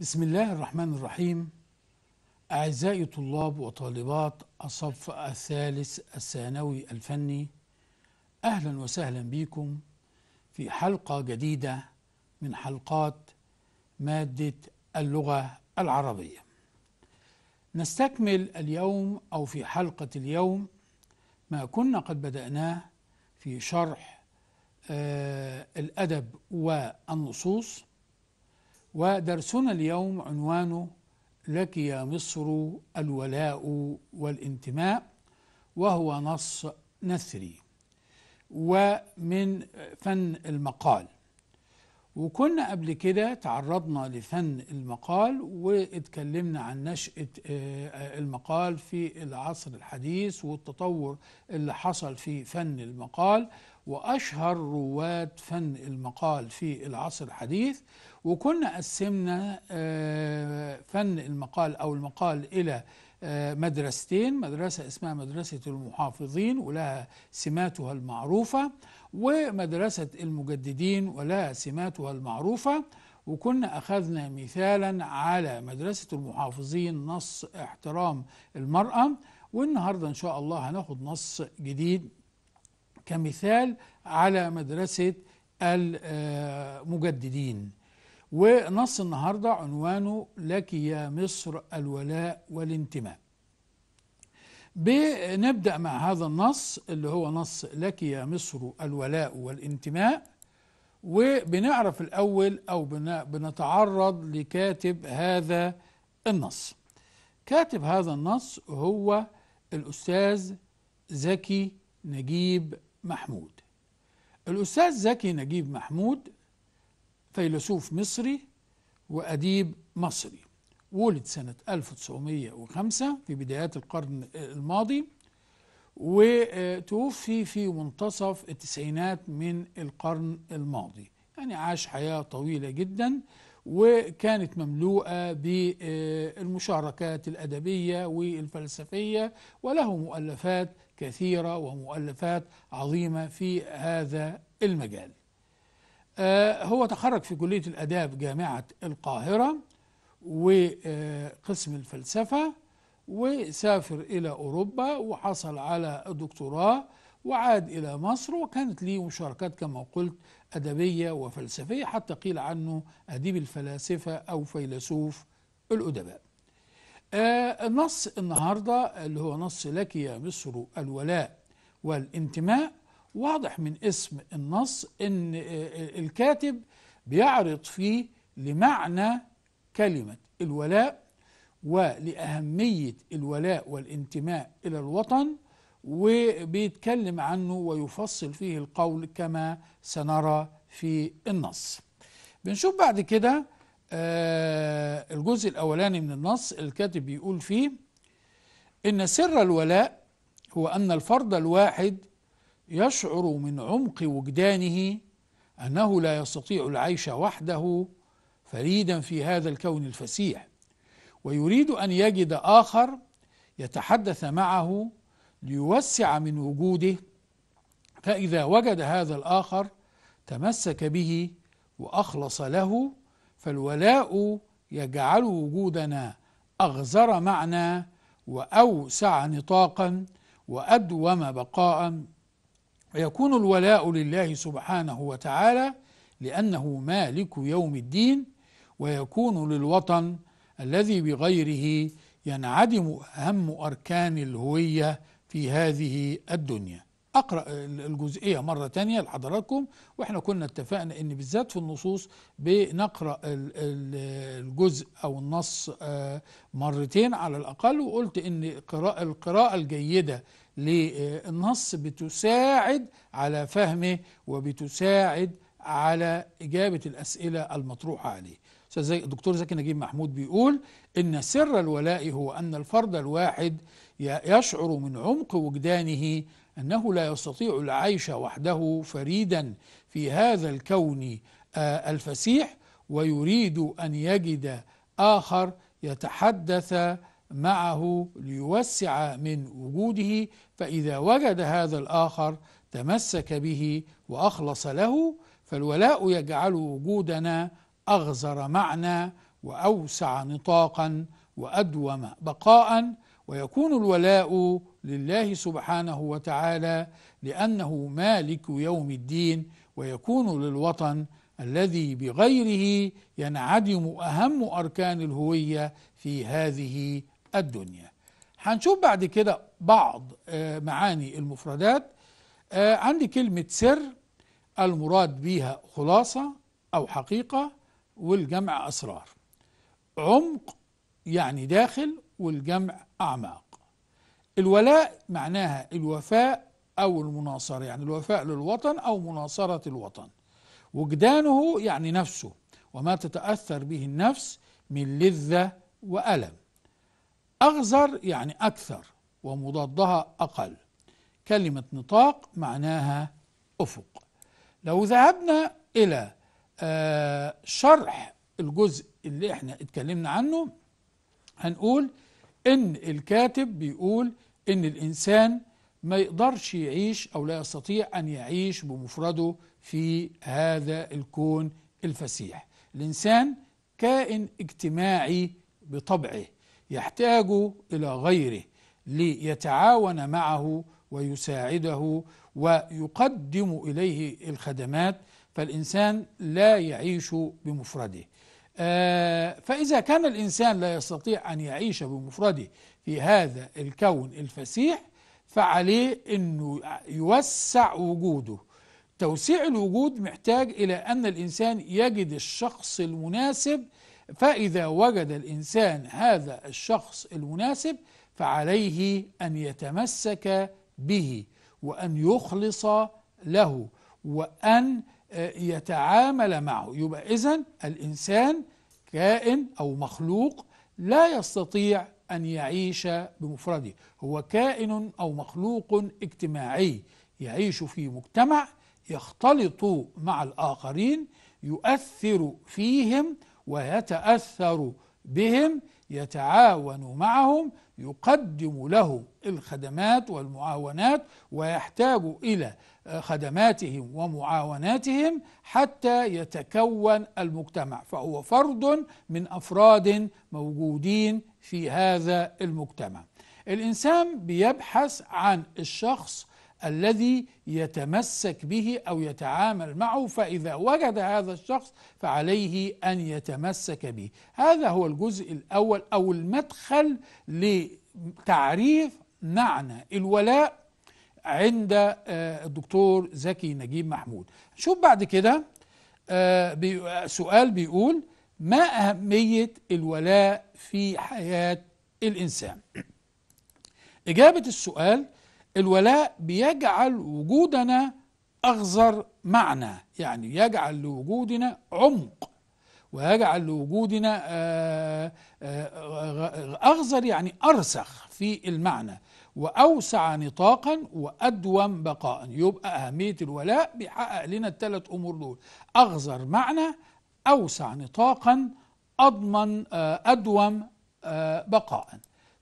بسم الله الرحمن الرحيم أعزائي طلاب وطالبات الصف الثالث الثانوي الفني أهلا وسهلا بكم في حلقة جديدة من حلقات مادة اللغة العربية نستكمل اليوم أو في حلقة اليوم ما كنا قد بدأناه في شرح آه الأدب والنصوص ودرسنا اليوم عنوانه لك يا مصر الولاء والانتماء وهو نص نثري ومن فن المقال وكنا قبل كده تعرضنا لفن المقال واتكلمنا عن نشأة آه، آه، المقال في العصر الحديث والتطور اللي حصل في فن المقال وأشهر رواد فن المقال في العصر الحديث وكنا قسمنا آه، فن المقال أو المقال إلى آه، مدرستين مدرسة اسمها مدرسة المحافظين ولها سماتها المعروفة ومدرسة المجددين ولها سماتها المعروفة وكنا أخذنا مثالا على مدرسة المحافظين نص احترام المرأة والنهاردة إن شاء الله هناخد نص جديد كمثال على مدرسة المجددين ونص النهاردة عنوانه لك يا مصر الولاء والانتماء بنبدأ مع هذا النص اللي هو نص لك يا مصر الولاء والانتماء وبنعرف الأول أو بنتعرض لكاتب هذا النص كاتب هذا النص هو الأستاذ زكي نجيب محمود الأستاذ زكي نجيب محمود فيلسوف مصري وأديب مصري ولد سنة 1905 في بدايات القرن الماضي وتوفي في منتصف التسعينات من القرن الماضي يعني عاش حياة طويلة جدا وكانت مملوءة بالمشاركات الأدبية والفلسفية وله مؤلفات كثيرة ومؤلفات عظيمة في هذا المجال آه، هو تخرج في كلية الآداب جامعة القاهرة وقسم آه، الفلسفة وسافر إلى أوروبا وحصل على الدكتوراه وعاد إلى مصر وكانت ليه مشاركات كما قلت أدبية وفلسفية حتى قيل عنه أديب الفلاسفة أو فيلسوف الأدباء آه، نص النهاردة اللي هو نص لك يا مصر الولاء والانتماء واضح من اسم النص ان الكاتب بيعرض فيه لمعنى كلمه الولاء ولاهميه الولاء والانتماء الى الوطن وبيتكلم عنه ويفصل فيه القول كما سنرى في النص بنشوف بعد كده آه، الجزء الاولاني من النص الكاتب بيقول فيه ان سر الولاء هو ان الفرد الواحد يشعر من عمق وجدانه أنه لا يستطيع العيش وحده فريدا في هذا الكون الفسيح ويريد أن يجد آخر يتحدث معه ليوسع من وجوده فإذا وجد هذا الآخر تمسك به وأخلص له فالولاء يجعل وجودنا أغزر معنى وأوسع نطاقا وأدوم بقاء ويكون الولاء لله سبحانه وتعالى لأنه مالك يوم الدين ويكون للوطن الذي بغيره ينعدم أهم أركان الهوية في هذه الدنيا أقرأ الجزئية مرة تانية لحضراتكم وإحنا كنا اتفقنا أن بالذات في النصوص بنقرأ الجزء أو النص آه، مرتين على الأقل وقلت أن القراءة الجيدة للنص بتساعد على فهمه وبتساعد على إجابة الأسئلة المطروحة عليه الدكتور زكي نجيب محمود بيقول إن سر الولاء هو أن الفرد الواحد يشعر من عمق وجدانه أنه لا يستطيع العيش وحده فريدا في هذا الكون الفسيح ويريد أن يجد آخر يتحدث معه ليوسع من وجوده فإذا وجد هذا الآخر تمسك به وأخلص له فالولاء يجعل وجودنا أغزر معنى وأوسع نطاقا وأدوم بقاء ويكون الولاء لله سبحانه وتعالى لأنه مالك يوم الدين ويكون للوطن الذي بغيره ينعدم أهم أركان الهوية في هذه الدنيا هنشوف بعد كده بعض آه، معاني المفردات آه، عندي كلمة سر المراد بيها خلاصة أو حقيقة والجمع أسرار عمق يعني داخل والجمع أعماق الولاء معناها الوفاء أو المناصرة يعني الوفاء للوطن أو مناصرة الوطن وجدانه يعني نفسه وما تتأثر به النفس من لذة وألم أغزر يعني أكثر ومضادها أقل كلمة نطاق معناها أفق لو ذهبنا إلى آه، شرح الجزء اللي احنا اتكلمنا عنه هنقول إن الكاتب بيقول إن الإنسان ما يقدرش يعيش أو لا يستطيع أن يعيش بمفرده في هذا الكون الفسيح الإنسان كائن اجتماعي بطبعه يحتاج إلى غيره ليتعاون معه ويساعده ويقدم إليه الخدمات فالإنسان لا يعيش بمفرده آه، فإذا كان الإنسان لا يستطيع أن يعيش بمفرده في هذا الكون الفسيح فعليه أنه يوسع وجوده توسيع الوجود محتاج إلى أن الإنسان يجد الشخص المناسب فإذا وجد الإنسان هذا الشخص المناسب فعليه أن يتمسك به وأن يخلص له وأن آه، يتعامل معه يبقى إذن الإنسان كائن أو مخلوق لا يستطيع أن يعيش بمفرده هو كائن أو مخلوق اجتماعي يعيش في مجتمع يختلط مع الآخرين يؤثر فيهم ويتأثر بهم يتعاون معهم يقدم له الخدمات والمعاونات ويحتاج إلى خدماتهم ومعاوناتهم حتى يتكون المجتمع فهو فرد من أفراد موجودين في هذا المجتمع الإنسان بيبحث عن الشخص الذي يتمسك به أو يتعامل معه فإذا وجد هذا الشخص فعليه أن يتمسك به هذا هو الجزء الأول أو المدخل لتعريف معنى الولاء عند آه، الدكتور زكي نجيب محمود شوف بعد كده آه، سؤال بيقول ما أهمية الولاء في حياة الإنسان إجابة السؤال الولاء بيجعل وجودنا أغزر معنى يعني يجعل لوجودنا عمق ويجعل لوجودنا آه، آه، آه، أغزر يعني أرسخ في المعنى وأوسع نطاقا وأدوم بقاء يبقى أهمية الولاء بيحقق لنا الثلاث أمور دول أغزر معنى أوسع نطاقا أضمن أدوم بقاء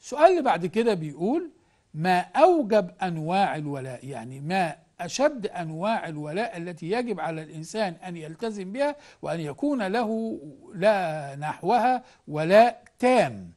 السؤال اللي بعد كده بيقول ما أوجب أنواع الولاء يعني ما أشد أنواع الولاء التي يجب على الإنسان أن يلتزم بها وأن يكون له لا نحوها ولاء تام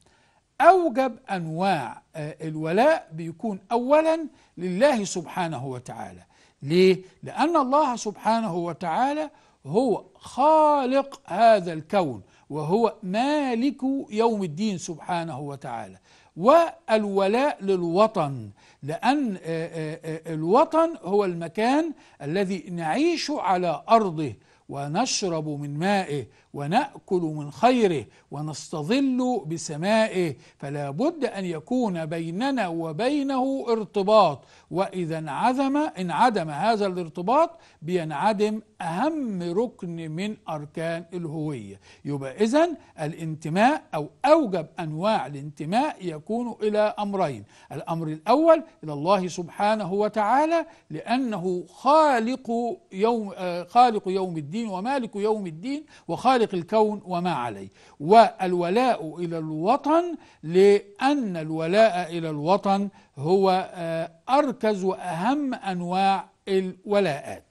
أوجب أنواع آه، الولاء بيكون أولا لله سبحانه وتعالى ليه؟ لأن الله سبحانه وتعالى هو خالق هذا الكون وهو مالك يوم الدين سبحانه وتعالى والولاء للوطن لأن آه، آه، آه، الوطن هو المكان الذي نعيش على أرضه ونشرب من مائه ونأكل من خيره ونستظل بسمائه فلا بد أن يكون بيننا وبينه ارتباط وإذا انعدم انعدم هذا الارتباط بينعدم أهم ركن من أركان الهوية يبقى إذا الانتماء أو أوجب أنواع الانتماء يكون إلى أمرين الأمر الأول إلى الله سبحانه وتعالى لأنه خالق يوم آه، خالق يوم الدين ومالك يوم الدين وخالق الكون وما عليه والولاء إلى الوطن لأن الولاء إلى الوطن هو آه، أركز وأهم أنواع الولاءات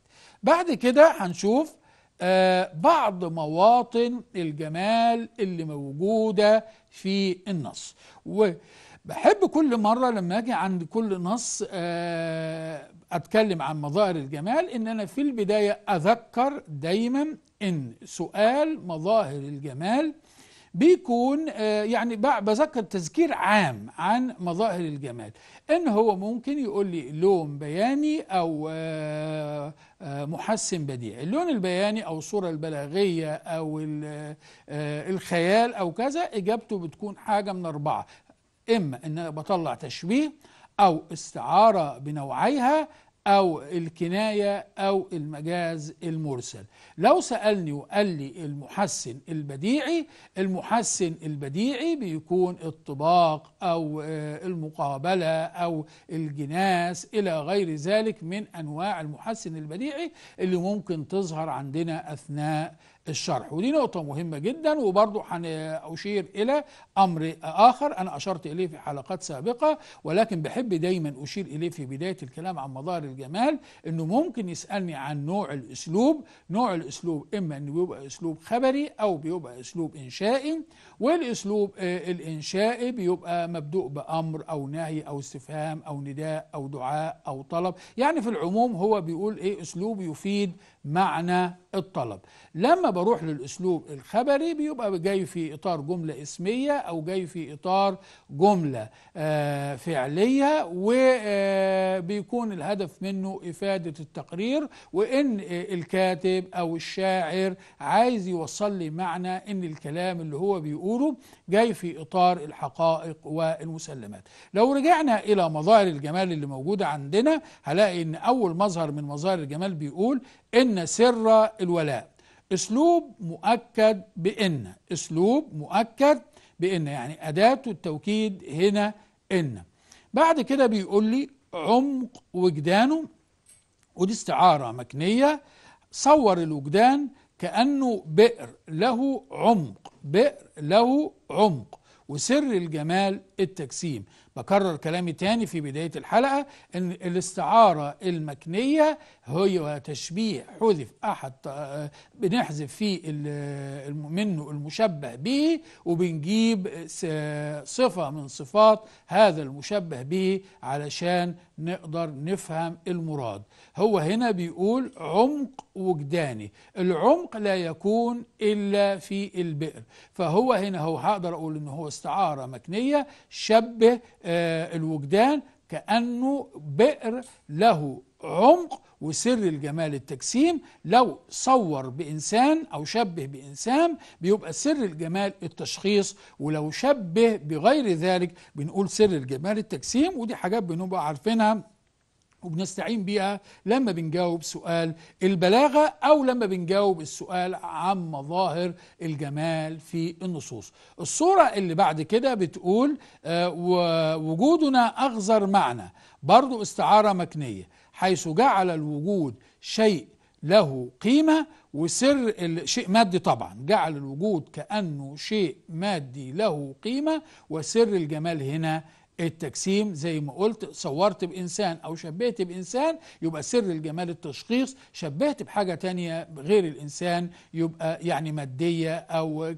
بعد كده هنشوف آه، بعض مواطن الجمال اللي موجودة في النص وبحب كل مرة لما أجي عند كل نص آه، أتكلم عن مظاهر الجمال إن أنا في البداية أذكر دايما إن سؤال مظاهر الجمال بيكون آه، يعني بذكر تذكير عام عن مظاهر الجمال ان هو ممكن يقول لي لون بياني او آه، آه، محسن بديع اللون البياني او الصوره البلاغيه او الخيال او كذا اجابته بتكون حاجه من اربعه اما ان انا بطلع تشبيه او استعاره بنوعيها أو الكناية أو المجاز المرسل لو سألني وقال لي المحسن البديعي المحسن البديعي بيكون الطباق أو آه، المقابلة أو الجناس إلى غير ذلك من أنواع المحسن البديعي اللي ممكن تظهر عندنا أثناء الشرح ودي نقطة مهمة جدا وبرضو هنشير إلى أمر آخر أنا أشرت إليه في حلقات سابقة ولكن بحب دايما أشير إليه في بداية الكلام عن مظاهر الجمال أنه ممكن يسألني عن نوع الأسلوب نوع الأسلوب إما أنه بيبقى أسلوب خبري أو بيبقى أسلوب إنشائي والاسلوب آه، الانشائي بيبقى مبدوء بامر او نهي او استفهام او نداء او دعاء او طلب يعني في العموم هو بيقول ايه اسلوب يفيد معنى الطلب لما بروح للاسلوب الخبري بيبقى جاي في اطار جمله اسميه او جاي في اطار جمله آه، فعليه وبيكون آه، الهدف منه افاده التقرير وان الكاتب او الشاعر عايز يوصل لي معنى ان الكلام اللي هو بيقول بيقوله جاي في إطار الحقائق والمسلمات لو رجعنا إلى مظاهر الجمال اللي موجودة عندنا هلاقي أن أول مظهر من مظاهر الجمال بيقول إن سر الولاء أسلوب مؤكد بإن أسلوب مؤكد بإن يعني أداة التوكيد هنا إن بعد كده بيقول لي عمق وجدانه ودي استعارة مكنية صور الوجدان كأنه بئر له عمق بئر له عمق وسر الجمال التجسيم بكرر كلامي تاني في بداية الحلقة ان الاستعارة المكنية هو تشبيه حذف أحد بنحذف فيه منه المشبه به وبنجيب صفة من صفات هذا المشبه به علشان نقدر نفهم المراد هو هنا بيقول عمق وجداني العمق لا يكون إلا في البئر فهو هنا هو هقدر أقول إن هو استعارة مكنية شبه آه، الوجدان كأنه بئر له عمق وسر الجمال التجسيم لو صور بإنسان أو شبه بإنسان بيبقى سر الجمال التشخيص ولو شبه بغير ذلك بنقول سر الجمال التجسيم ودي حاجات بنبقى عارفينها وبنستعين بيها لما بنجاوب سؤال البلاغة أو لما بنجاوب السؤال عن مظاهر الجمال في النصوص الصورة اللي بعد كده بتقول آه، وجودنا أخزر معنى برضو استعارة مكنية حيث جعل الوجود شيء له قيمة وسر الشيء مادي طبعا جعل الوجود كأنه شيء مادي له قيمة وسر الجمال هنا التجسيم زي ما قلت صورت بإنسان أو شبهت بإنسان يبقى سر الجمال التشخيص شبهت بحاجة تانية غير الإنسان يبقى يعني مادية أو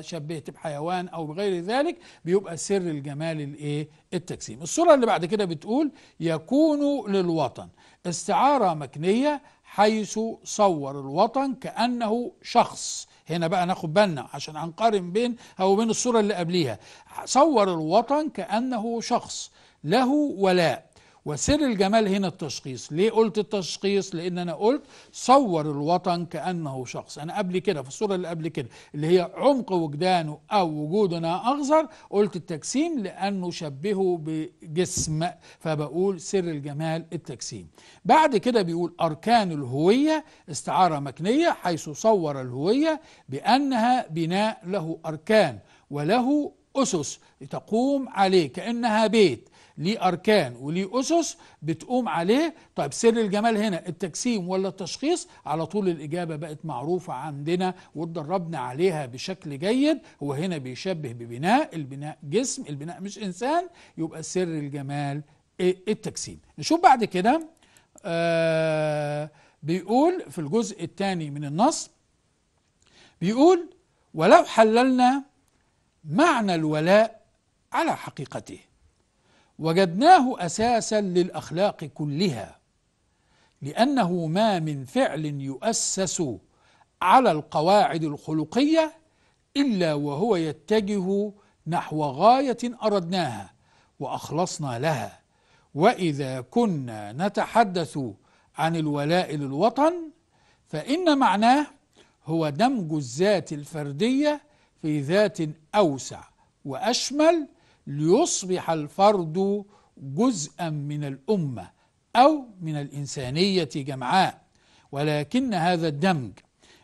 شبهت بحيوان أو بغير ذلك بيبقى سر الجمال الإيه التجسيم الصورة اللي بعد كده بتقول يكون للوطن استعارة مكنية حيث صور الوطن كأنه شخص هنا بقى ناخد بالنا عشان هنقارن بين او بين الصوره اللي قبليها صور الوطن كانه شخص له ولاء وسر الجمال هنا التشخيص ليه قلت التشخيص لان انا قلت صور الوطن كانه شخص انا قبل كده في الصوره اللي قبل كده اللي هي عمق وجدانه او وجودنا اخضر قلت التجسيم لانه شبهه بجسم فبقول سر الجمال التجسيم بعد كده بيقول اركان الهويه استعاره مكنيه حيث صور الهويه بانها بناء له اركان وله أسس تقوم عليه كأنها بيت ليه أركان وليه أسس بتقوم عليه طيب سر الجمال هنا التجسيم ولا التشخيص على طول الإجابة بقت معروفة عندنا واتدربنا عليها بشكل جيد هو هنا بيشبه ببناء البناء جسم البناء مش إنسان يبقى سر الجمال إيه؟ التجسيم نشوف بعد كده آه بيقول في الجزء الثاني من النص بيقول ولو حللنا معنى الولاء على حقيقته وجدناه أساسا للأخلاق كلها لأنه ما من فعل يؤسس على القواعد الخلقية إلا وهو يتجه نحو غاية أردناها وأخلصنا لها وإذا كنا نتحدث عن الولاء للوطن فإن معناه هو دمج الذات الفردية في ذات أوسع وأشمل ليصبح الفرد جزءا من الأمة أو من الإنسانية جمعاء ولكن هذا الدمج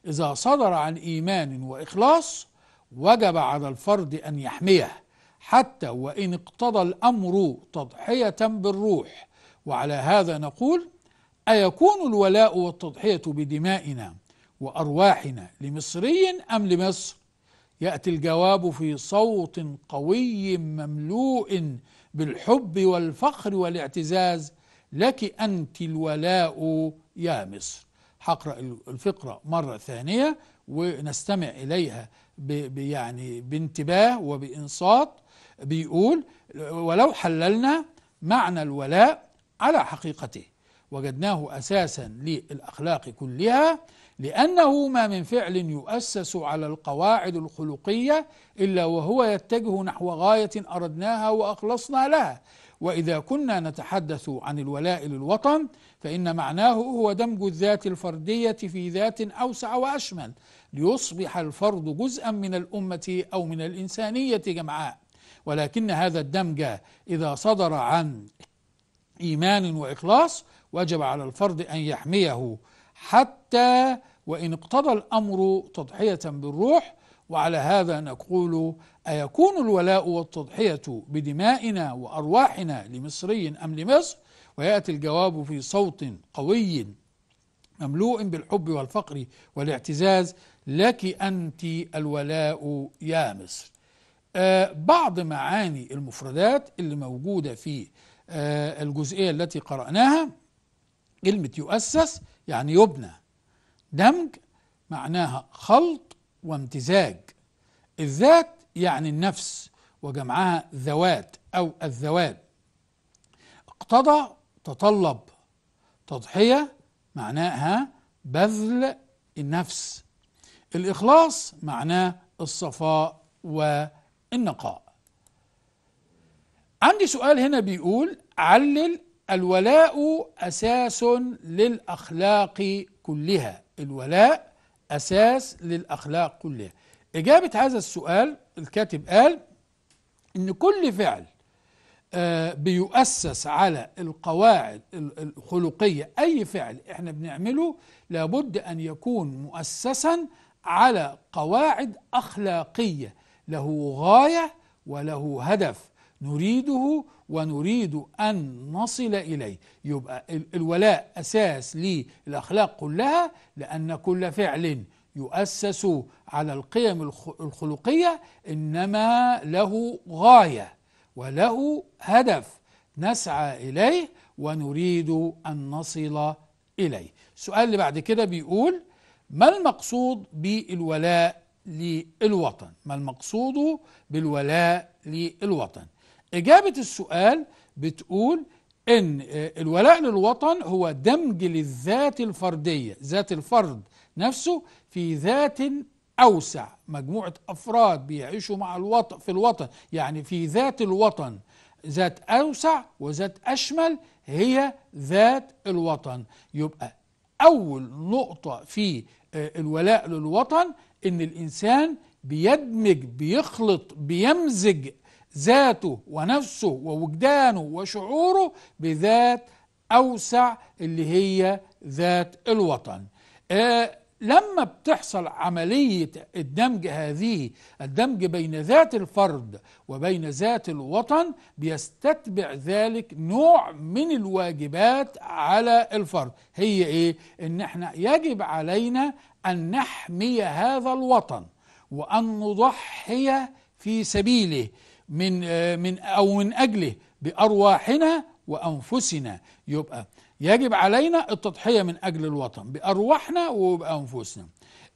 إذا صدر عن إيمان وإخلاص وجب على الفرد أن يحميه حتى وإن اقتضى الأمر تضحية بالروح وعلى هذا نقول أيكون الولاء والتضحية بدمائنا وأرواحنا لمصري أم لمصر؟ يأتي الجواب في صوت قوي مملوء بالحب والفخر والاعتزاز لك أنت الولاء يا مصر هقرأ الفقرة مرة ثانية ونستمع إليها يعني بانتباه وبإنصات بيقول ولو حللنا معنى الولاء على حقيقته وجدناه أساسا للأخلاق كلها لأنه ما من فعل يؤسس على القواعد الخلقية إلا وهو يتجه نحو غاية أردناها وأخلصنا لها وإذا كنا نتحدث عن الولاء للوطن فإن معناه هو دمج الذات الفردية في ذات أوسع وأشمل ليصبح الفرد جزءا من الأمة أو من الإنسانية جمعاء ولكن هذا الدمج إذا صدر عن إيمان وإخلاص وجب على الفرد أن يحميه حتى وإن اقتضى الأمر تضحية بالروح وعلى هذا نقول أيكون الولاء والتضحية بدمائنا وأرواحنا لمصري أم لمصر ويأتي الجواب في صوت قوي مملوء بالحب والفقر والاعتزاز لك أنت الولاء يا مصر آه بعض معاني المفردات اللي موجودة في آه الجزئية التي قرأناها كلمة يؤسس يعني يبنى دمج معناها خلط وامتزاج الذات يعني النفس وجمعها ذوات أو الذوات اقتضى تطلب تضحية معناها بذل النفس الإخلاص معناه الصفاء والنقاء عندي سؤال هنا بيقول علل الولاء أساس للأخلاق كلها الولاء أساس للأخلاق كلها إجابة هذا السؤال الكاتب قال إن كل فعل آه، بيؤسس على القواعد الخلقية أي فعل إحنا بنعمله لابد أن يكون مؤسسا على قواعد أخلاقية له غاية وله هدف نريده ونريد أن نصل إليه يبقى الولاء أساس للأخلاق كلها لأن كل فعل يؤسس على القيم الخلقية إنما له غاية وله هدف نسعى إليه ونريد أن نصل إليه السؤال اللي بعد كده بيقول ما المقصود بالولاء للوطن ما المقصود بالولاء للوطن إجابة السؤال بتقول إن آه، الولاء للوطن هو دمج للذات الفردية ذات الفرد نفسه في ذات أوسع مجموعة أفراد بيعيشوا مع الوطن في الوطن يعني في ذات الوطن ذات أوسع وذات أشمل هي ذات الوطن يبقى أول نقطة في آه، الولاء للوطن إن الإنسان بيدمج بيخلط بيمزج ذاته ونفسه ووجدانه وشعوره بذات أوسع اللي هي ذات الوطن آه لما بتحصل عملية الدمج هذه الدمج بين ذات الفرد وبين ذات الوطن بيستتبع ذلك نوع من الواجبات على الفرد هي ايه؟ ان احنا يجب علينا ان نحمي هذا الوطن وان نضحي في سبيله من آه، من او من اجله بارواحنا وانفسنا يبقى يجب علينا التضحيه من اجل الوطن بارواحنا وبانفسنا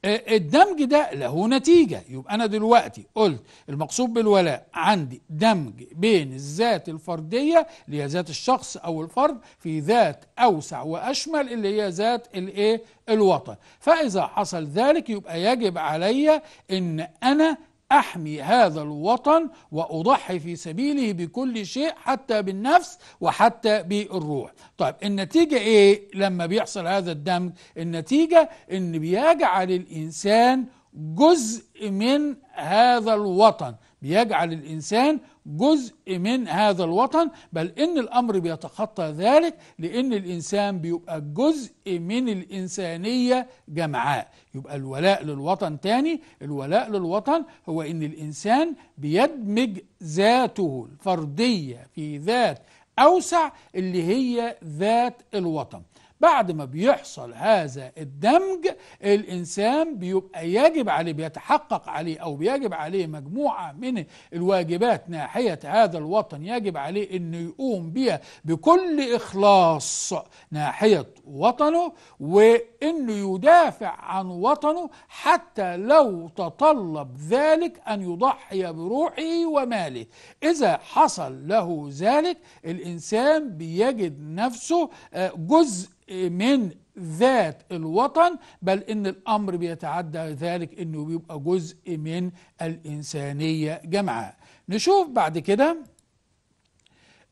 آه، الدمج ده له نتيجة يبقى أنا دلوقتي قلت المقصود بالولاء عندي دمج بين الذات الفردية اللي هي ذات الشخص أو الفرد في ذات أوسع وأشمل اللي هي ذات الإيه الوطن فإذا حصل ذلك يبقى يجب علي إن أنا أحمي هذا الوطن وأضحي في سبيله بكل شيء حتى بالنفس وحتى بالروح طيب النتيجة إيه لما بيحصل هذا الدمج النتيجة إن بيجعل الإنسان جزء من هذا الوطن بيجعل الإنسان جزء من هذا الوطن بل ان الامر بيتخطى ذلك لان الانسان بيبقى جزء من الانسانيه جمعاء يبقى الولاء للوطن تاني الولاء للوطن هو ان الانسان بيدمج ذاته الفرديه في ذات اوسع اللي هي ذات الوطن بعد ما بيحصل هذا الدمج الإنسان بيبقى يجب عليه بيتحقق عليه أو بيجب عليه مجموعة من الواجبات ناحية هذا الوطن يجب عليه أنه يقوم بها بكل إخلاص ناحية وطنه وأنه يدافع عن وطنه حتى لو تطلب ذلك أن يضحي بروحه وماله إذا حصل له ذلك الإنسان بيجد نفسه آه، جزء من ذات الوطن بل ان الامر بيتعدى ذلك انه بيبقى جزء من الانسانيه جمعاء نشوف بعد كده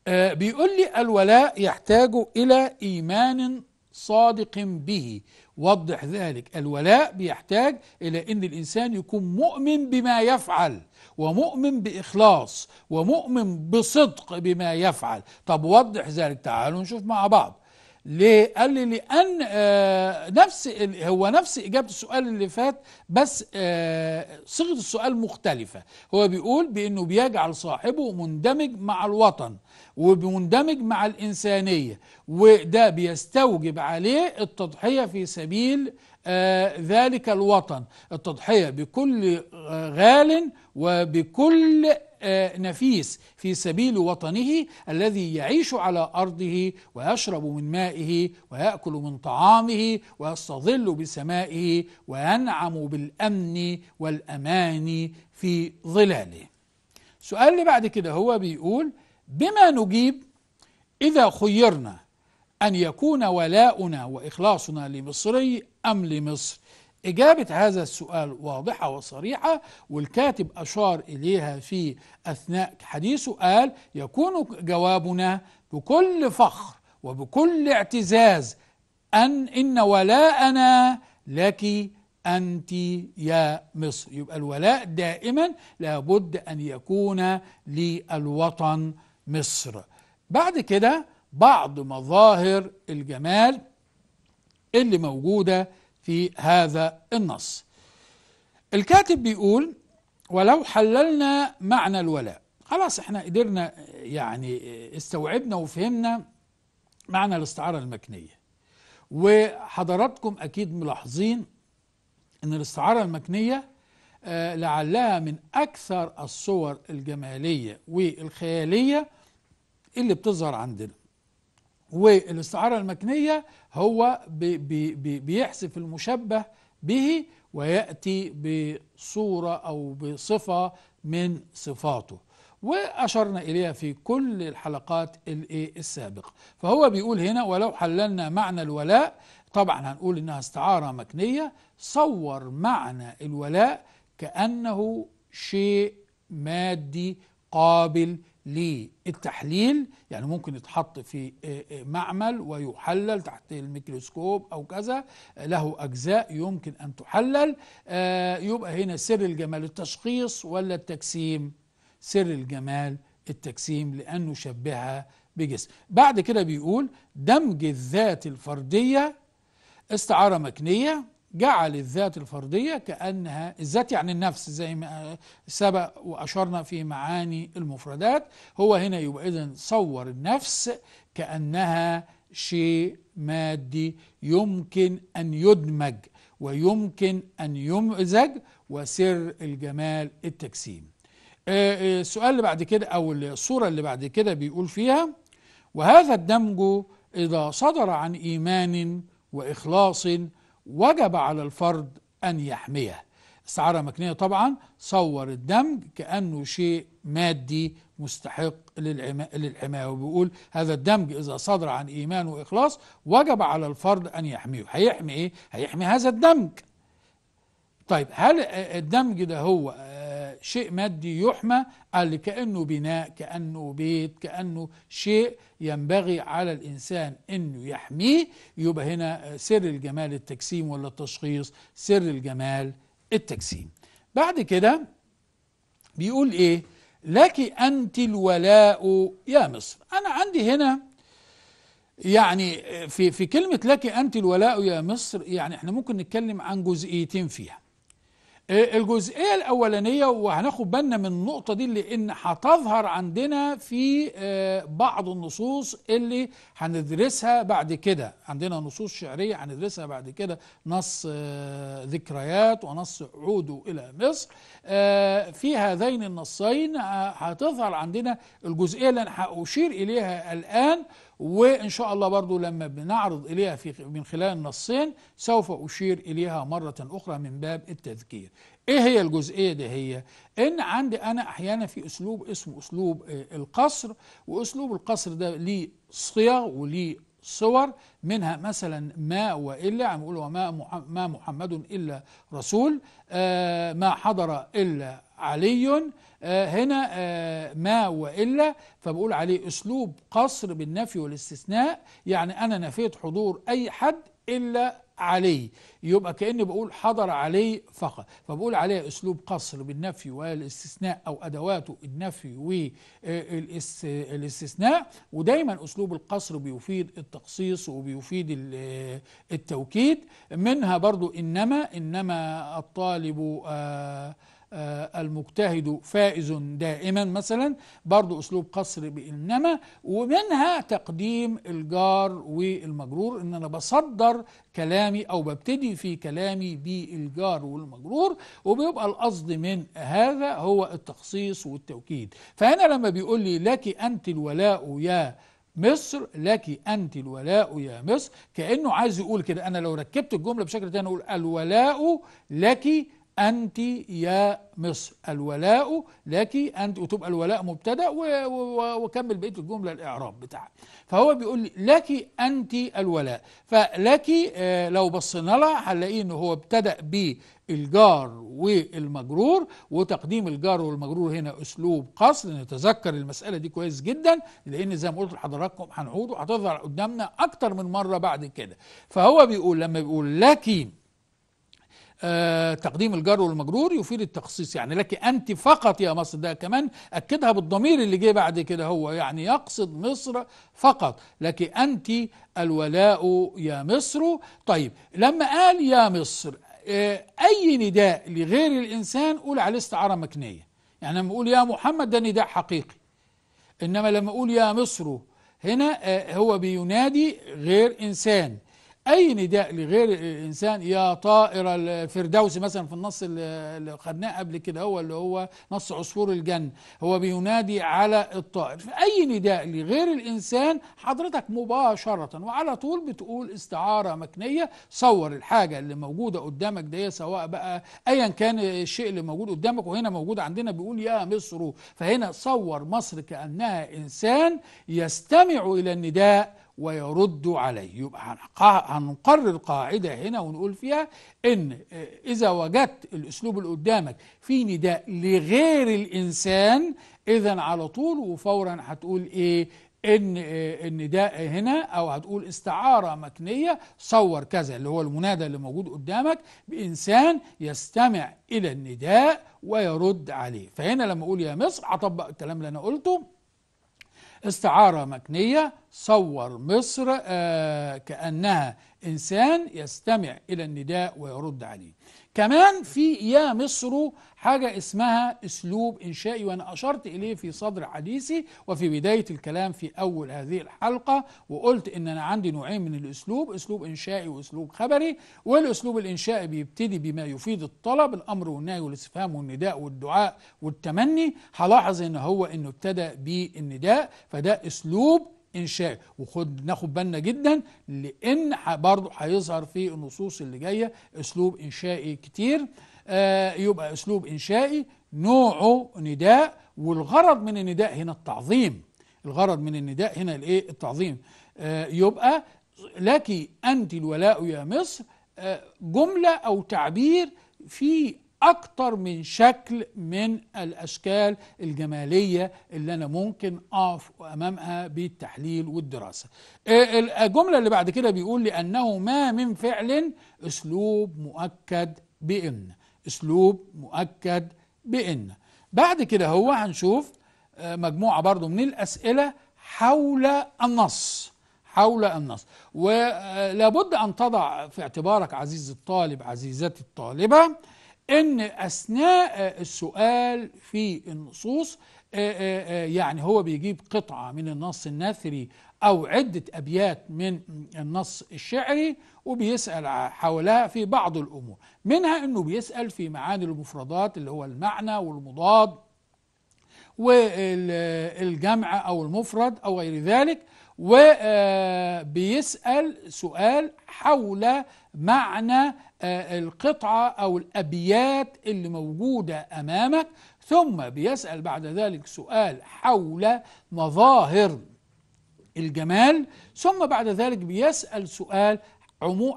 آه، بيقول لي الولاء يحتاج الى ايمان صادق به وضح ذلك الولاء بيحتاج الى ان الانسان يكون مؤمن بما يفعل ومؤمن باخلاص ومؤمن بصدق بما يفعل طب وضح ذلك تعالوا نشوف مع بعض ليه؟ قال لي لأن آه نفس هو نفس إجابة السؤال اللي فات بس آه صيغة السؤال مختلفة هو بيقول بأنه بيجعل صاحبه مندمج مع الوطن ومندمج مع الإنسانية وده بيستوجب عليه التضحية في سبيل آه ذلك الوطن التضحية بكل آه، غال وبكل نفيس في سبيل وطنه الذي يعيش على أرضه ويشرب من مائه ويأكل من طعامه ويستظل بسمائه وينعم بالأمن والأمان في ظلاله السؤال اللي بعد كده هو بيقول بما نجيب إذا خيرنا أن يكون ولاؤنا وإخلاصنا لمصري أم لمصر إجابة هذا السؤال واضحة وصريحة والكاتب أشار إليها في أثناء حديثه قال يكون جوابنا بكل فخر وبكل اعتزاز أن إن ولاءنا لك أنت يا مصر يبقى الولاء دائما لابد أن يكون للوطن مصر بعد كده بعض مظاهر الجمال اللي موجودة في هذا النص الكاتب بيقول ولو حللنا معنى الولاء خلاص احنا قدرنا يعني استوعبنا وفهمنا معنى الاستعارة المكنية وحضراتكم أكيد ملاحظين أن الاستعارة المكنية آه، لعلها من أكثر الصور الجمالية والخيالية اللي بتظهر عندنا والاستعارة المكنية هو بي بي بيحذف المشبه به ويأتي بصورة أو بصفة من صفاته وأشرنا إليها في كل الحلقات السابقة فهو بيقول هنا ولو حللنا معنى الولاء طبعا هنقول إنها استعارة مكنية صور معنى الولاء كأنه شيء مادي قابل للتحليل يعني ممكن يتحط في آه، آه، معمل ويحلل تحت الميكروسكوب أو كذا له أجزاء يمكن أن تحلل آه، يبقى هنا سر الجمال التشخيص ولا التجسيم سر الجمال التجسيم لأنه شبهها بجسم بعد كده بيقول دمج الذات الفردية استعارة مكنية جعل الذات الفردية كأنها الذات يعني النفس زي ما سبق وأشرنا في معاني المفردات هو هنا يبقى إذن صور النفس كأنها شيء مادي يمكن أن يدمج ويمكن أن يمزج وسر الجمال التجسيم آه، آه، السؤال اللي بعد كده أو الصورة اللي بعد كده بيقول فيها وهذا الدمج إذا صدر عن إيمان وإخلاص وجب على الفرد أن يحميه استعارة مكنية طبعا صور الدمج كأنه شيء مادي مستحق للحماية وبيقول هذا الدمج إذا صدر عن إيمان وإخلاص وجب على الفرد أن يحميه هيحمي إيه؟ هيحمي هذا الدمج طيب هل الدمج ده هو آه، شيء مادي يحمى قال لي كأنه بناء كأنه بيت كأنه شيء ينبغي على الإنسان أنه يحميه يبقى هنا آه، سر الجمال التجسيم ولا التشخيص سر الجمال التجسيم بعد كده بيقول إيه لك أنت الولاء يا مصر أنا عندي هنا يعني آه، في في كلمة لك أنت الولاء يا مصر يعني احنا ممكن نتكلم عن جزئيتين فيها الجزئية الأولانية وهناخد بالنا من النقطة دي لأن هتظهر عندنا في آه، بعض النصوص اللي هندرسها بعد كده عندنا نصوص شعرية هندرسها بعد كده نص آه، ذكريات ونص عودوا إلى مصر آه، في هذين النصين هتظهر عندنا الجزئية اللي أنا هأشير إليها الآن وإن شاء الله برضو لما بنعرض إليها في من خلال النصين سوف أشير إليها مرة أخرى من باب التذكير إيه هي الجزئية دي هي؟ إن عندي أنا أحيانا في أسلوب اسمه أسلوب آه، القصر وأسلوب القصر ده ليه صيغ وليه صور منها مثلا ما وإلا عم يقول وما ما محمد إلا رسول آه، ما حضر إلا علي آه، هنا آه، ما وإلا فبقول عليه أسلوب قصر بالنفي والاستثناء يعني أنا نفيت حضور أي حد إلا علي يبقى كأني بقول حضر علي فقط فبقول عليه أسلوب قصر بالنفي والاستثناء أو أدواته النفي والاستثناء ودايما أسلوب القصر بيفيد التخصيص وبيفيد التوكيد منها برضو إنما إنما الطالب آه آه، المجتهد فائز دائما مثلا برضو أسلوب قصر بإنما ومنها تقديم الجار والمجرور إن أنا بصدر كلامي أو ببتدي في كلامي بالجار والمجرور وبيبقى القصد من هذا هو التخصيص والتوكيد فهنا لما بيقول لي لك أنت الولاء يا مصر لك أنت الولاء يا مصر كأنه عايز يقول كده أنا لو ركبت الجملة بشكل تاني أقول الولاء لك أنت يا مصر الولاء لك أنت وتبقى الولاء مبتدأ وكمل بقية الجملة الإعراب بتاعها فهو بيقول لي لك أنت الولاء فلك آه، لو بصينا لها هنلاقيه إن هو ابتدأ بالجار والمجرور وتقديم الجار والمجرور هنا أسلوب قصد نتذكر المسألة دي كويس جدا لأن زي ما قلت لحضراتكم هنعود وهتظهر قدامنا أكتر من مرة بعد كده فهو بيقول لما بيقول لك آه، تقديم الجار والمجرور يفيد التخصيص يعني لك أنت فقط يا مصر ده كمان أكدها بالضمير اللي جه بعد كده هو يعني يقصد مصر فقط لك أنت الولاء يا مصر طيب لما قال يا مصر آه، أي نداء لغير الإنسان قول عليه استعارة مكنية يعني لما أقول يا محمد ده نداء حقيقي إنما لما أقول يا مصر هنا آه، هو بينادي غير إنسان أي نداء لغير الإنسان يا طائر الفردوس مثلا في النص اللي خدناه قبل كده هو اللي هو نص عصفور الجن هو بينادي على الطائر في أي نداء لغير الإنسان حضرتك مباشرة وعلى طول بتقول استعارة مكنية صور الحاجة اللي موجودة قدامك دي سواء بقى أيا كان الشيء اللي موجود قدامك وهنا موجود عندنا بيقول يا مصر فهنا صور مصر كأنها إنسان يستمع إلى النداء ويرد عليه يبقى هنقرر قاعدة هنا ونقول فيها إن آه، إذا وجدت الأسلوب اللي قدامك فيه نداء لغير الإنسان إذا على طول وفورا هتقول إيه ان آه، النداء هنا او هتقول استعاره مكنيه صور كذا اللي هو المنادى اللي موجود قدامك بانسان يستمع الى النداء ويرد عليه فهنا لما اقول يا مصر هطبق الكلام اللي انا قلته استعارة مكنية صور مصر آه، كأنها إنسان يستمع إلى النداء ويرد عليه كمان في يا مصر حاجة اسمها أسلوب إنشائي وأنا أشرت إليه في صدر حديثي وفي بداية الكلام في أول هذه الحلقة وقلت إن أنا عندي نوعين من الأسلوب أسلوب إنشائي وأسلوب خبري والأسلوب الإنشائي بيبتدي بما يفيد الطلب الأمر والنهي والاستفهام والنداء والدعاء والتمني هلاحظ إن هو إنه ابتدى بالنداء فده أسلوب انشائي وخد ناخد بالنا جدا لان برضه هيظهر في النصوص اللي جايه اسلوب انشائي كتير آه يبقى اسلوب انشائي نوعه نداء والغرض من النداء هنا التعظيم الغرض من النداء هنا الايه التعظيم آه يبقى لك انت الولاء يا مصر آه جمله او تعبير في أكتر من شكل من الأشكال الجمالية اللي أنا ممكن أقف أمامها بالتحليل والدراسة آه، الجملة اللي بعد كده بيقول لأنه ما من فعل أسلوب مؤكد بإن أسلوب مؤكد بإن بعد كده هو هنشوف آه، مجموعة برضو من الأسئلة حول النص حول النص ولابد آه، أن تضع في اعتبارك عزيز الطالب عزيزتي الطالبة ان اثناء السؤال في النصوص آه، آه، آه، يعني هو بيجيب قطعة من النص النثري أو عدة أبيات من النص الشعري وبيسأل حولها في بعض الأمور منها أنه بيسأل في معاني المفردات اللي هو المعنى والمضاد والجمع أو المفرد أو غير ذلك وبيسأل آه، سؤال حول معنى آه، القطعة أو الأبيات اللي موجودة أمامك ثم بيسأل بعد ذلك سؤال حول مظاهر الجمال ثم بعد ذلك بيسأل سؤال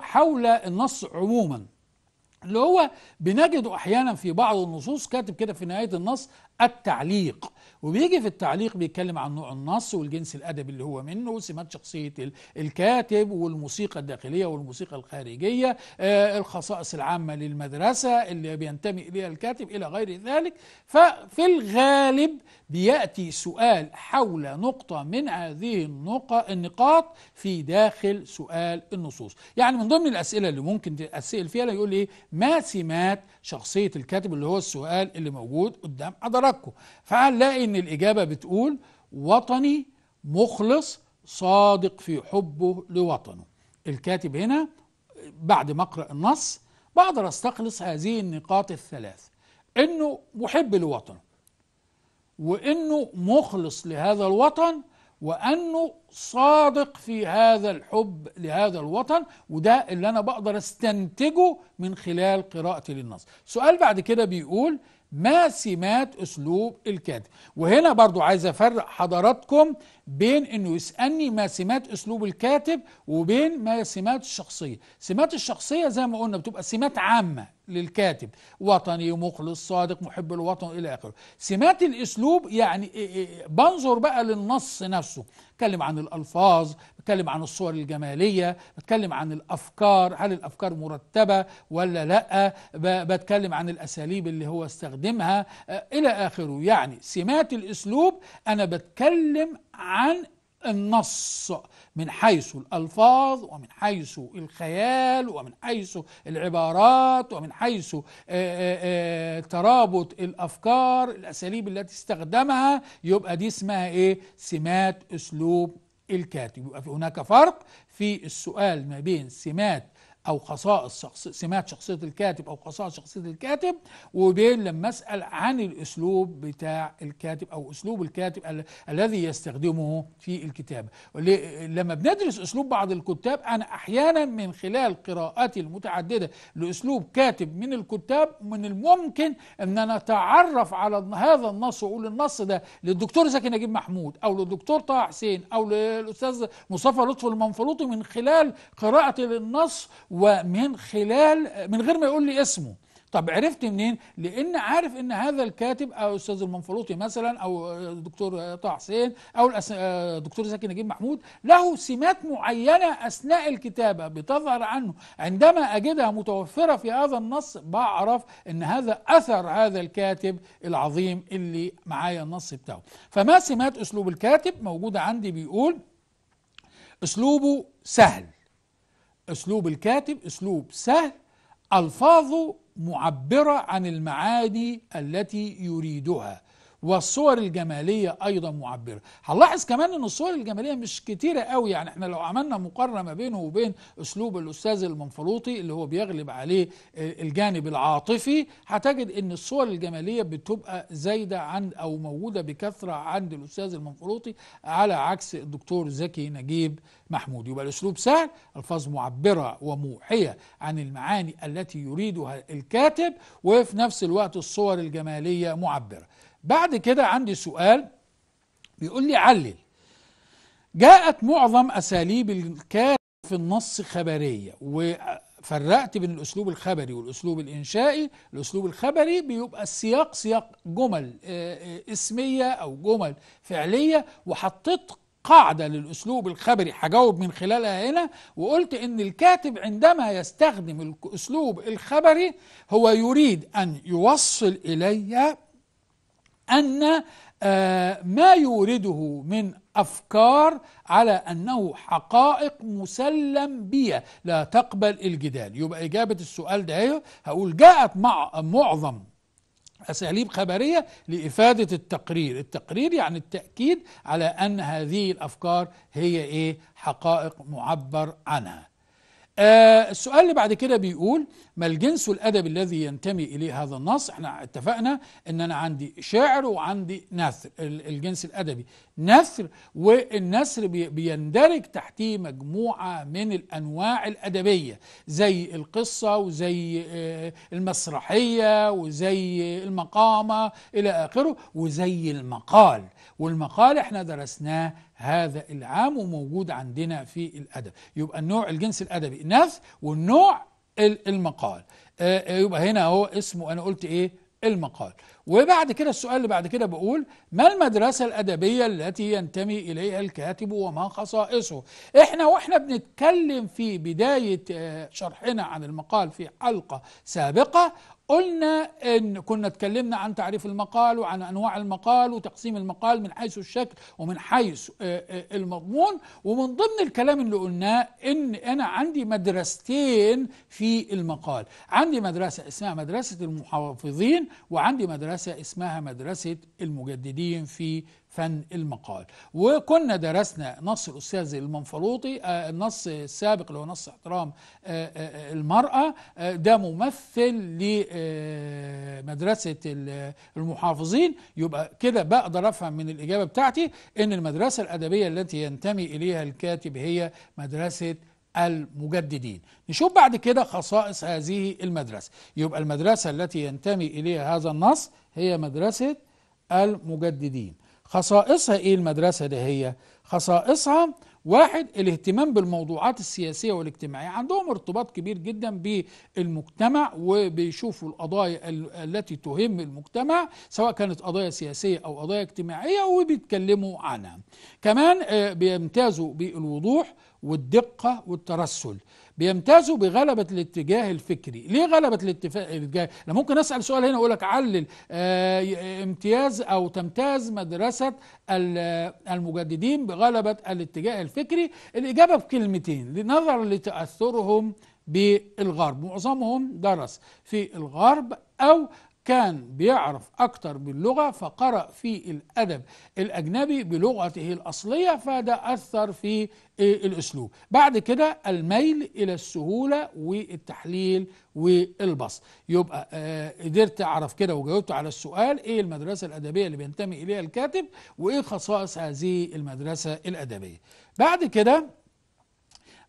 حول النص عموما اللي هو بنجده أحيانا في بعض النصوص كاتب كده في نهاية النص التعليق وبيجي في التعليق بيتكلم عن نوع النص والجنس الادبي اللي هو منه وسمات شخصيه الكاتب والموسيقى الداخليه والموسيقى الخارجيه آه، الخصائص العامه للمدرسه اللي بينتمي اليها الكاتب الى غير ذلك ففي الغالب بياتي سؤال حول نقطه من هذه النقاط في داخل سؤال النصوص يعني من ضمن الاسئله اللي ممكن تسال فيها يقول ايه ما سمات شخصيه الكاتب اللي هو السؤال اللي موجود قدام حضراتكم فهنلاقي ان الإجابة بتقول وطني مخلص صادق في حبه لوطنه الكاتب هنا بعد ما أقرأ النص بقدر أستخلص هذه النقاط الثلاث إنه محب لوطنه وإنه مخلص لهذا الوطن وأنه صادق في هذا الحب لهذا الوطن وده اللي أنا بقدر أستنتجه من خلال قراءتي للنص سؤال بعد كده بيقول ما سمات أسلوب الكاتب وهنا برضو عايز أفرق حضراتكم بين انه يسالني ما سمات اسلوب الكاتب وبين ما سمات الشخصيه سمات الشخصيه زي ما قلنا بتبقى سمات عامه للكاتب وطني مخلص صادق محب الوطن الى اخره سمات الاسلوب يعني إيه، إيه، إيه، بنظر بقى للنص نفسه بتكلم عن الالفاظ بتكلم عن الصور الجماليه بتكلم عن الافكار هل الافكار مرتبه ولا لا بتكلم عن الاساليب اللي هو استخدمها آه، الى اخره يعني سمات الاسلوب انا بتكلم عن النص من حيث الألفاظ ومن حيث الخيال ومن حيث العبارات ومن حيث آه، آه، آه، ترابط الأفكار الأساليب التي استخدمها يبقى دي اسمها إيه؟ سمات أسلوب الكاتب يبقى هناك فرق في السؤال ما بين سمات او خصائص شخص سمات شخصيه الكاتب او خصائص شخصيه الكاتب وبين لما اسال عن الاسلوب بتاع الكاتب او اسلوب الكاتب ال الذي يستخدمه في الكتابه لما بندرس اسلوب بعض الكتاب انا احيانا من خلال قراءاتي المتعدده لاسلوب كاتب من الكتاب من الممكن ان انا اتعرف على هذا النص واقول النص ده للدكتور زكي نجيب محمود او للدكتور طه حسين او للاستاذ مصطفى لطفي المنفلوطي من خلال قراءتي للنص ومن خلال من غير ما يقول لي اسمه طب عرفت منين؟ لان عارف ان هذا الكاتب او استاذ المنفلوطي مثلا او دكتور طه حسين او دكتور زكي نجيب محمود له سمات معينه اثناء الكتابه بتظهر عنه، عندما اجدها متوفره في هذا النص بعرف ان هذا اثر هذا الكاتب العظيم اللي معايا النص بتاعه. فما سمات اسلوب الكاتب؟ موجوده عندي بيقول اسلوبه سهل اسلوب الكاتب اسلوب سهل الفاظه معبره عن المعاني التي يريدها والصور الجمالية أيضا معبرة هنلاحظ كمان أن الصور الجمالية مش كتيرة قوي يعني احنا لو عملنا مقارنة ما بينه وبين أسلوب الأستاذ المنفلوطي اللي هو بيغلب عليه الجانب العاطفي هتجد أن الصور الجمالية بتبقى زايدة عند أو موجودة بكثرة عند الأستاذ المنفلوطي على عكس الدكتور زكي نجيب محمود يبقى الأسلوب سهل ألفاظ معبرة وموحية عن المعاني التي يريدها الكاتب وفي نفس الوقت الصور الجمالية معبرة بعد كده عندي سؤال بيقول لي علل جاءت معظم اساليب الكاتب في النص خبريه وفرقت بين الاسلوب الخبري والاسلوب الانشائي الاسلوب الخبري بيبقى السياق سياق جمل آه، آه، اسميه او جمل فعليه وحطيت قاعده للاسلوب الخبري هجاوب من خلالها هنا وقلت ان الكاتب عندما يستخدم الاسلوب الخبري هو يريد ان يوصل الي أن آه، ما يورده من أفكار على أنه حقائق مسلم بها لا تقبل الجدال يبقى إجابة السؤال ده هي إيه؟ هقول جاءت مع معظم أساليب خبرية لإفادة التقرير التقرير يعني التأكيد على أن هذه الأفكار هي إيه حقائق معبر عنها آه السؤال اللي بعد كده بيقول ما الجنس الأدب الذي ينتمي إليه هذا النص احنا اتفقنا ان انا عندي شعر وعندي نثر الجنس الأدبي نثر والنثر بيندرج تحته مجموعة من الأنواع الأدبية زي القصة وزي آه، المسرحية وزي المقامة إلى آخره وزي المقال والمقال احنا درسناه هذا العام وموجود عندنا في الأدب يبقى النوع الجنس الأدبي نث والنوع المقال آه، آه، يبقى هنا هو اسمه أنا قلت إيه المقال وبعد كده السؤال اللي بعد كده بقول ما المدرسة الأدبية التي ينتمي إليها الكاتب وما خصائصه إحنا وإحنا بنتكلم في بداية آه، شرحنا عن المقال في حلقة سابقة قلنا ان كنا اتكلمنا عن تعريف المقال وعن انواع المقال وتقسيم المقال من حيث الشكل ومن حيث آه، آه، المضمون ومن ضمن الكلام اللي قلناه ان انا عندي مدرستين في المقال عندي مدرسه اسمها مدرسه المحافظين وعندي مدرسه اسمها مدرسه المجددين في فن المقال وكنا درسنا نص الأستاذ المنفلوطي آه، النص السابق اللي هو نص احترام آه، آه، المرأة ده ممثل لمدرسة المحافظين يبقى كده بقدر أفهم من الإجابة بتاعتي أن المدرسة الأدبية التي ينتمي إليها الكاتب هي مدرسة المجددين نشوف بعد كده خصائص هذه المدرسة يبقى المدرسة التي ينتمي إليها هذا النص هي مدرسة المجددين خصائصها ايه المدرسه دي هي خصائصها واحد الاهتمام بالموضوعات السياسيه والاجتماعيه عندهم ارتباط كبير جدا بالمجتمع وبيشوفوا القضايا التي تهم المجتمع سواء كانت قضايا سياسيه او قضايا اجتماعيه وبيتكلموا عنها كمان آه، بيمتازوا بالوضوح والدقه والترسل بيمتازوا بغلبة الاتجاه الفكري ليه غلبة الاتجاه أنا ممكن أسأل سؤال هنا أقول لك علل آه، امتياز أو تمتاز مدرسة المجددين بغلبة الاتجاه الفكري الإجابة بكلمتين نظرا لتأثرهم بالغرب معظمهم درس في الغرب أو كان بيعرف أكتر باللغة فقرأ في الأدب الأجنبي بلغته الأصلية فده أثر في آه، الأسلوب بعد كده الميل إلى السهولة والتحليل والبسط يبقى آه، قدرت أعرف كده وجاوبت على السؤال إيه المدرسة الأدبية اللي بينتمي إليها الكاتب وإيه خصائص هذه المدرسة الأدبية بعد كده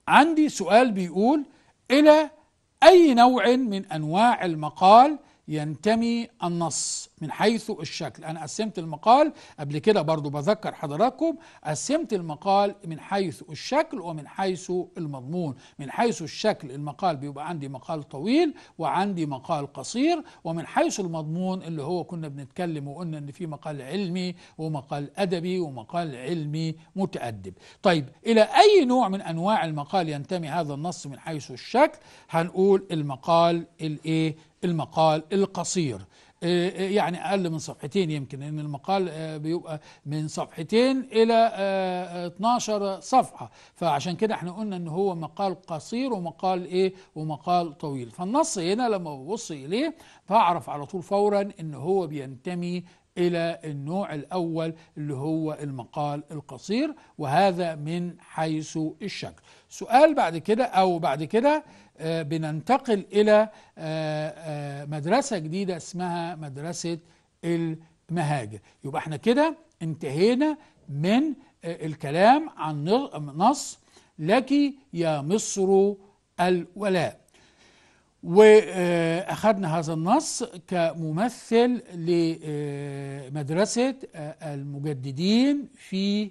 عندي سؤال بيقول إلى أي نوع من أنواع المقال ينتمي النص من حيث الشكل أنا قسمت المقال قبل كده برضو بذكر حضراتكم قسمت المقال من حيث الشكل ومن حيث المضمون من حيث الشكل المقال بيبقى عندي مقال طويل وعندي مقال قصير ومن حيث المضمون اللي هو كنا بنتكلم وقلنا ان في مقال علمي ومقال أدبي ومقال علمي متأدب طيب إلى أي نوع من أنواع المقال ينتمي هذا النص من حيث الشكل هنقول المقال الإيه المقال القصير إيه، إيه، يعني اقل من صفحتين يمكن ان المقال آه، بيبقى من صفحتين الى 12 آه، آه، صفحه فعشان كده احنا قلنا ان هو مقال قصير ومقال ايه ومقال طويل فالنص هنا لما ببص اليه فاعرف على طول فورا ان هو بينتمي الى النوع الاول اللي هو المقال القصير وهذا من حيث الشكل سؤال بعد كده او بعد كده آه، بننتقل إلى آه، آه، مدرسة جديدة اسمها مدرسة المهاجر يبقى احنا كده انتهينا من الكلام عن نص لك يا مصر الولاء وأخذنا هذا النص كممثل لمدرسة المجددين في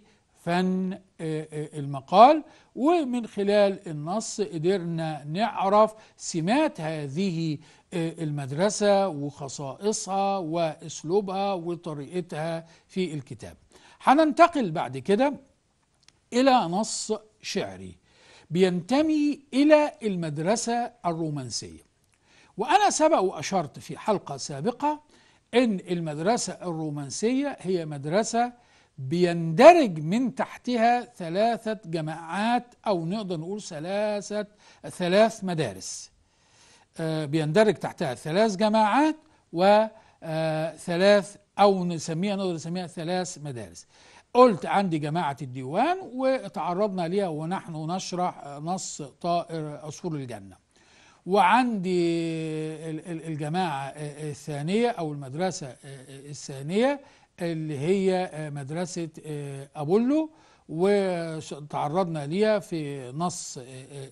فن آه، آه، المقال ومن خلال النص قدرنا نعرف سمات هذه آه، المدرسة وخصائصها وأسلوبها وطريقتها في الكتاب هننتقل بعد كده إلى نص شعري بينتمي إلى المدرسة الرومانسية وأنا سبق وأشرت في حلقة سابقة أن المدرسة الرومانسية هي مدرسة بيندرج من تحتها ثلاثة جماعات أو نقدر نقول ثلاثة ثلاث مدارس آه، بيندرج تحتها ثلاث جماعات وثلاث آه، أو نسميها نقدر نسميها ثلاث مدارس قلت عندي جماعة الديوان وتعرضنا ليها ونحن نشرح نص طائر عصفور الجنة وعندي الجماعة الثانية أو المدرسة الثانية اللي هي آه، مدرسة آه، أبولو وتعرضنا ليها في نص آه،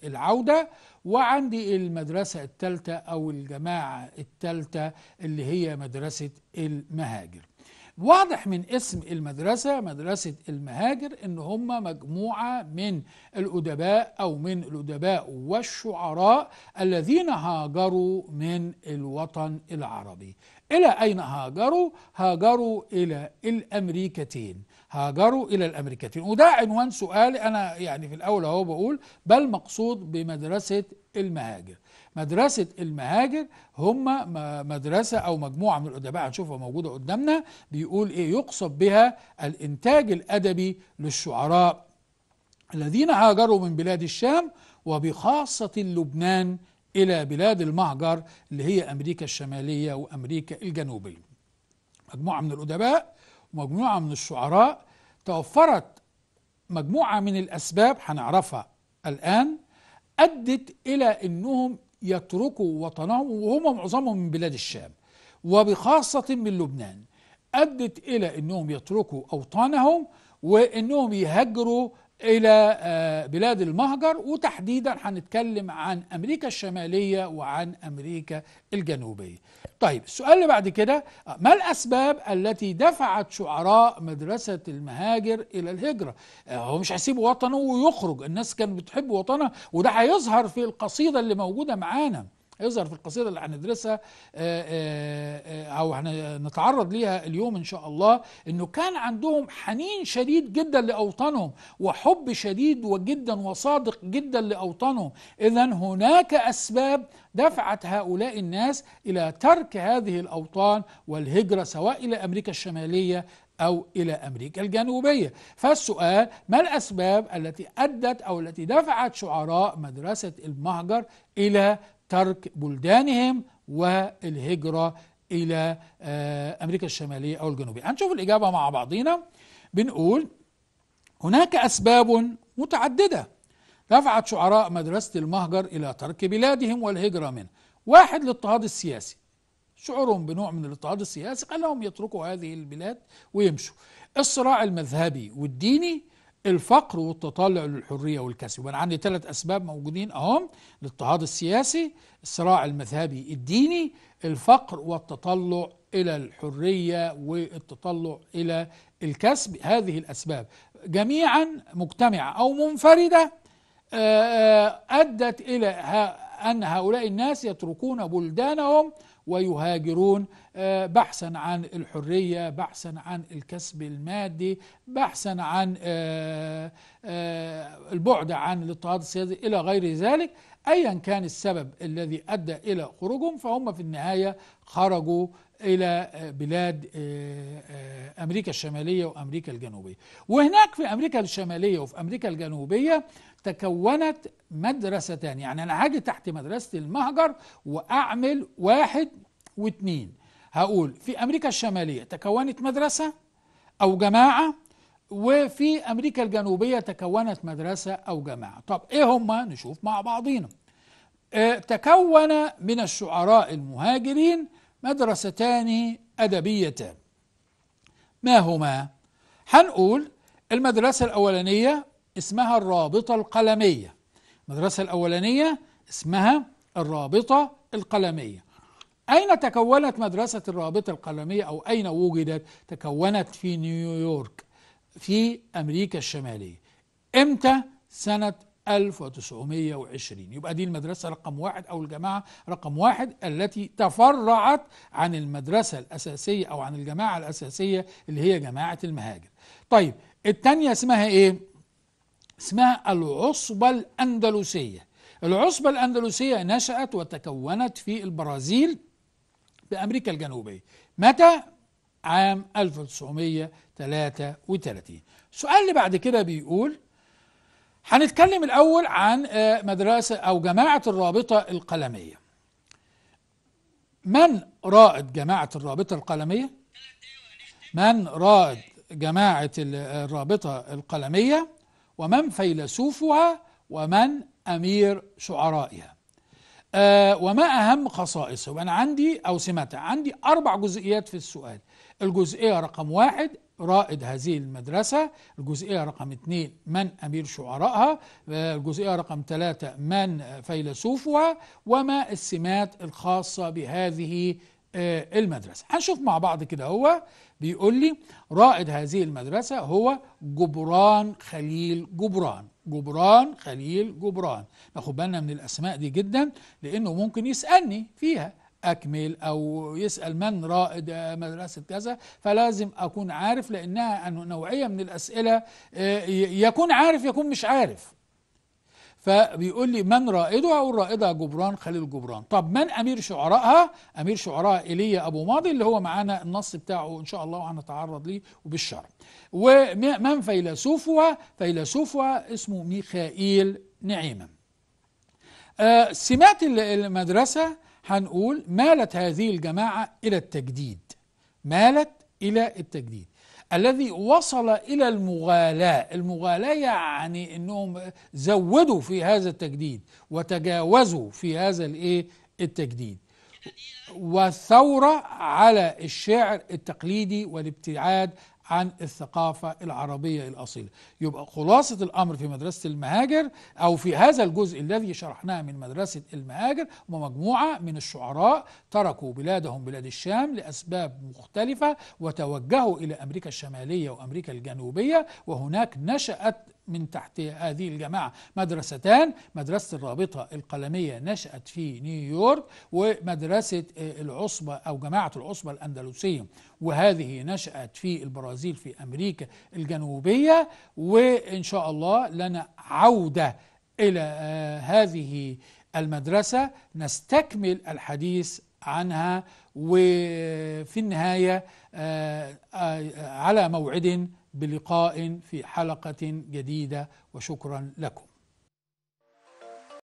العودة وعندي المدرسة الثالثة أو الجماعة الثالثة اللي هي مدرسة المهاجر واضح من اسم المدرسة مدرسة المهاجر ان هم مجموعة من الأدباء أو من الأدباء والشعراء الذين هاجروا من الوطن العربي إلى أين هاجروا؟ هاجروا إلى الأمريكتين هاجروا إلى الأمريكتين وده عنوان سؤالي أنا يعني في الأول أهو بقول بل مقصود بمدرسة المهاجر مدرسة المهاجر هم مدرسة أو مجموعة من الأدباء هنشوفها موجودة قدامنا بيقول إيه يقصد بها الإنتاج الأدبي للشعراء الذين هاجروا من بلاد الشام وبخاصة لبنان إلى بلاد المهجر اللي هي أمريكا الشمالية وأمريكا الجنوبية مجموعة من الأدباء ومجموعة من الشعراء توفرت مجموعة من الأسباب هنعرفها الآن أدت إلى أنهم يتركوا وطنهم وهم معظمهم من بلاد الشام وبخاصة من لبنان أدت إلى أنهم يتركوا أوطانهم وأنهم يهجروا إلى آه، بلاد المهجر وتحديدا هنتكلم عن أمريكا الشمالية وعن أمريكا الجنوبية طيب السؤال اللي بعد كده ما الأسباب التي دفعت شعراء مدرسة المهاجر إلى الهجرة آه، هو مش هيسيب وطنه ويخرج الناس كانت بتحب وطنها وده هيظهر في القصيدة اللي موجودة معانا يظهر في القصيدة اللي هندرسها آه، آه، آه، أو هنتعرض ليها اليوم إن شاء الله أنه كان عندهم حنين شديد جدا لأوطانهم وحب شديد وجدا وصادق جدا لأوطانهم إذا هناك أسباب دفعت هؤلاء الناس إلى ترك هذه الأوطان والهجرة سواء إلى أمريكا الشمالية أو إلى أمريكا الجنوبية فالسؤال ما الأسباب التي أدت أو التي دفعت شعراء مدرسة المهجر إلى ترك بلدانهم والهجرة إلى آه، أمريكا الشمالية أو الجنوبية هنشوف الإجابة مع بعضينا بنقول هناك أسباب متعددة دفعت شعراء مدرسة المهجر إلى ترك بلادهم والهجرة منه واحد الاضطهاد السياسي شعورهم بنوع من الاضطهاد السياسي خلاهم يتركوا هذه البلاد ويمشوا الصراع المذهبي والديني الفقر والتطلع للحريه والكسب وانا عندي ثلاث اسباب موجودين اهم الاضطهاد السياسي الصراع المذهبي الديني الفقر والتطلع الى الحريه والتطلع الى الكسب هذه الاسباب جميعا مجتمعه او منفرده آه، آه، ادت الى ان هؤلاء الناس يتركون بلدانهم ويهاجرون آه، بحثا عن الحرية بحثا عن الكسب المادي بحثا عن آه، آه، البعد عن الاضطهاد السياسي إلى غير ذلك أيا كان السبب الذي أدى إلى خروجهم فهم في النهاية خرجوا إلى بلاد آه، آه، أمريكا الشمالية وأمريكا الجنوبية وهناك في أمريكا الشمالية وفي أمريكا الجنوبية تكونت مدرستان يعني أنا هاجي تحت مدرسة المهجر وأعمل واحد واثنين هقول في أمريكا الشمالية تكونت مدرسة أو جماعة وفي أمريكا الجنوبية تكونت مدرسة أو جماعة طب إيه هما نشوف مع بعضينا آه، تكون من الشعراء المهاجرين مدرستان أدبيتان ما هما؟ هنقول المدرسة الأولانية اسمها الرابطة القلمية المدرسة الأولانية اسمها الرابطة القلمية أين تكونت مدرسة الرابطة القلمية أو أين وجدت؟ تكونت في نيويورك في أمريكا الشمالية إمتى؟ سنة 1920 يبقى دي المدرسة رقم واحد أو الجماعة رقم واحد التي تفرعت عن المدرسة الأساسية أو عن الجماعة الأساسية اللي هي جماعة المهاجر طيب التانية اسمها إيه؟ اسمها العصبة الأندلسية العصبة الأندلسية نشأت وتكونت في البرازيل بأمريكا الجنوبية متى؟ عام 1933 السؤال اللي بعد كده بيقول هنتكلم الأول عن آه، مدرسة أو جماعة الرابطة القلمية من رائد جماعة الرابطة القلمية؟ من رائد جماعة آه، الرابطة القلمية ومن فيلسوفها ومن أمير شعرائها أه وما أهم خصائصه وأنا عندي أو سماتها عندي أربع جزئيات في السؤال الجزئية رقم واحد رائد هذه المدرسة الجزئية رقم اثنين من أمير شعرائها الجزئية رقم ثلاثة من فيلسوفها وما السمات الخاصة بهذه آه، المدرسة هنشوف مع بعض كده هو بيقول لي رائد هذه المدرسة هو جبران خليل جبران جبران خليل جبران ناخد بالنا من الأسماء دي جدا لأنه ممكن يسألني فيها أكمل أو يسأل من رائد مدرسة كذا فلازم أكون عارف لأنها نوعية من الأسئلة آه، يكون عارف يكون مش عارف فبيقول لي من رائدها أقول رائدها جبران خليل جبران طب من أمير شعرائها أمير شعراء إيليا أبو ماضي اللي هو معانا النص بتاعه إن شاء الله وهنتعرض ليه وبالشرع ومن فيلسوفها فيلسوفها اسمه ميخائيل نعيما آه سمات المدرسة هنقول مالت هذه الجماعة إلى التجديد مالت إلى التجديد الذي وصل إلى المغالاة المغالاة يعني أنهم زودوا في هذا التجديد وتجاوزوا في هذا الإيه التجديد والثورة على الشعر التقليدي والابتعاد عن الثقافة العربية الأصيلة يبقى خلاصة الأمر في مدرسة المهاجر أو في هذا الجزء الذي شرحناه من مدرسة المهاجر ومجموعة من الشعراء تركوا بلادهم بلاد الشام لأسباب مختلفة وتوجهوا إلى أمريكا الشمالية وأمريكا الجنوبية وهناك نشأت من تحت هذه الجماعة مدرستان مدرسة الرابطة القلمية نشأت في نيويورك ومدرسة آه، العصبة أو جماعة العصبة الأندلسية وهذه نشأت في البرازيل في أمريكا الجنوبية وإن شاء الله لنا عودة إلى آه، هذه المدرسة نستكمل الحديث عنها وفي النهاية آه، على موعد بلقاء في حلقة جديدة وشكرا لكم